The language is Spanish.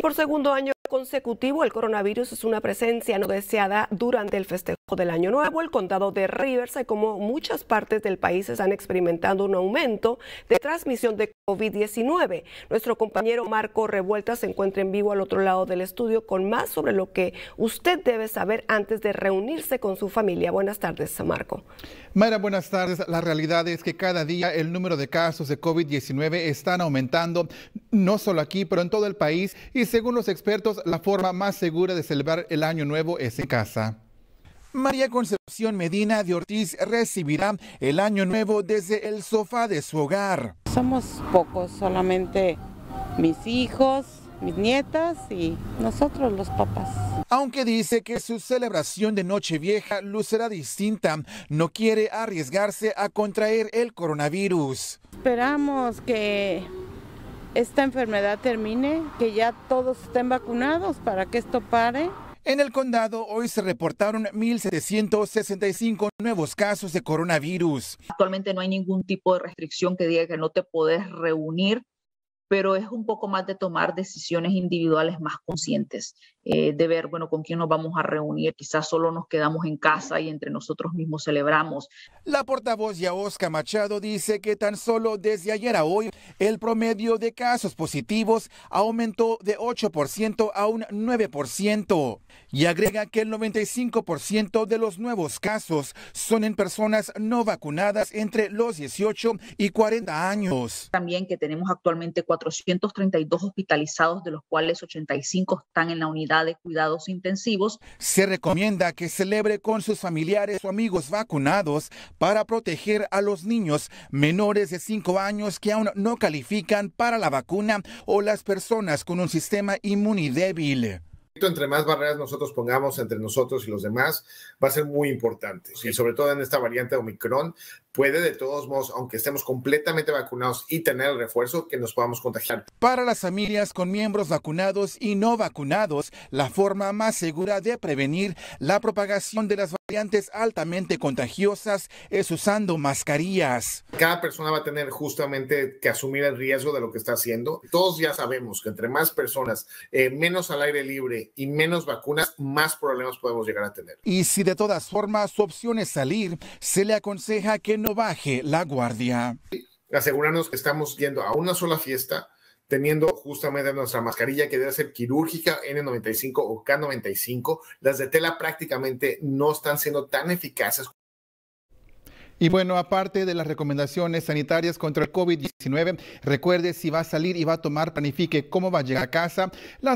Por segundo año consecutivo, el coronavirus es una presencia no deseada durante el festejo del Año Nuevo. El condado de Riverside, como muchas partes del país, están experimentando un aumento de transmisión de COVID-19. Nuestro compañero Marco Revuelta se encuentra en vivo al otro lado del estudio con más sobre lo que usted debe saber antes de reunirse con su familia. Buenas tardes, Marco. Mayra, buenas tardes. La realidad es que cada día el número de casos de COVID-19 están aumentando, no solo aquí, pero en todo el país. Y según los expertos, la forma más segura de celebrar el año nuevo es en casa. María Concepción Medina de Ortiz recibirá el año nuevo desde el sofá de su hogar. Somos pocos, solamente mis hijos, mis nietas y nosotros los papás. Aunque dice que su celebración de Nochevieja lucerá distinta, no quiere arriesgarse a contraer el coronavirus. Esperamos que esta enfermedad termine, que ya todos estén vacunados para que esto pare. En el condado hoy se reportaron 1.765 nuevos casos de coronavirus. Actualmente no hay ningún tipo de restricción que diga que no te podés reunir pero es un poco más de tomar decisiones individuales más conscientes, eh, de ver, bueno, con quién nos vamos a reunir, quizás solo nos quedamos en casa y entre nosotros mismos celebramos. La portavoz Yaosca Machado dice que tan solo desde ayer a hoy el promedio de casos positivos aumentó de 8% a un 9% y agrega que el 95% de los nuevos casos son en personas no vacunadas entre los 18 y 40 años. También que tenemos actualmente cuatro 432 hospitalizados, de los cuales 85 están en la unidad de cuidados intensivos. Se recomienda que celebre con sus familiares o amigos vacunados para proteger a los niños menores de 5 años que aún no califican para la vacuna o las personas con un sistema inmune entre más barreras nosotros pongamos entre nosotros y los demás, va a ser muy importante. Y sobre todo en esta variante Omicron, puede de todos modos, aunque estemos completamente vacunados y tener el refuerzo, que nos podamos contagiar. Para las familias con miembros vacunados y no vacunados, la forma más segura de prevenir la propagación de las variantes altamente contagiosas es usando mascarillas. Cada persona va a tener justamente que asumir el riesgo de lo que está haciendo. Todos ya sabemos que entre más personas, eh, menos al aire libre y menos vacunas, más problemas podemos llegar a tener. Y si de todas formas su opción es salir, se le aconseja que no baje la guardia. Asegurarnos que estamos yendo a una sola fiesta teniendo justamente nuestra mascarilla que debe ser quirúrgica N95 o K95. Las de tela prácticamente no están siendo tan eficaces. Y bueno, aparte de las recomendaciones sanitarias contra el COVID-19, recuerde si va a salir y va a tomar, planifique cómo va a llegar a casa, las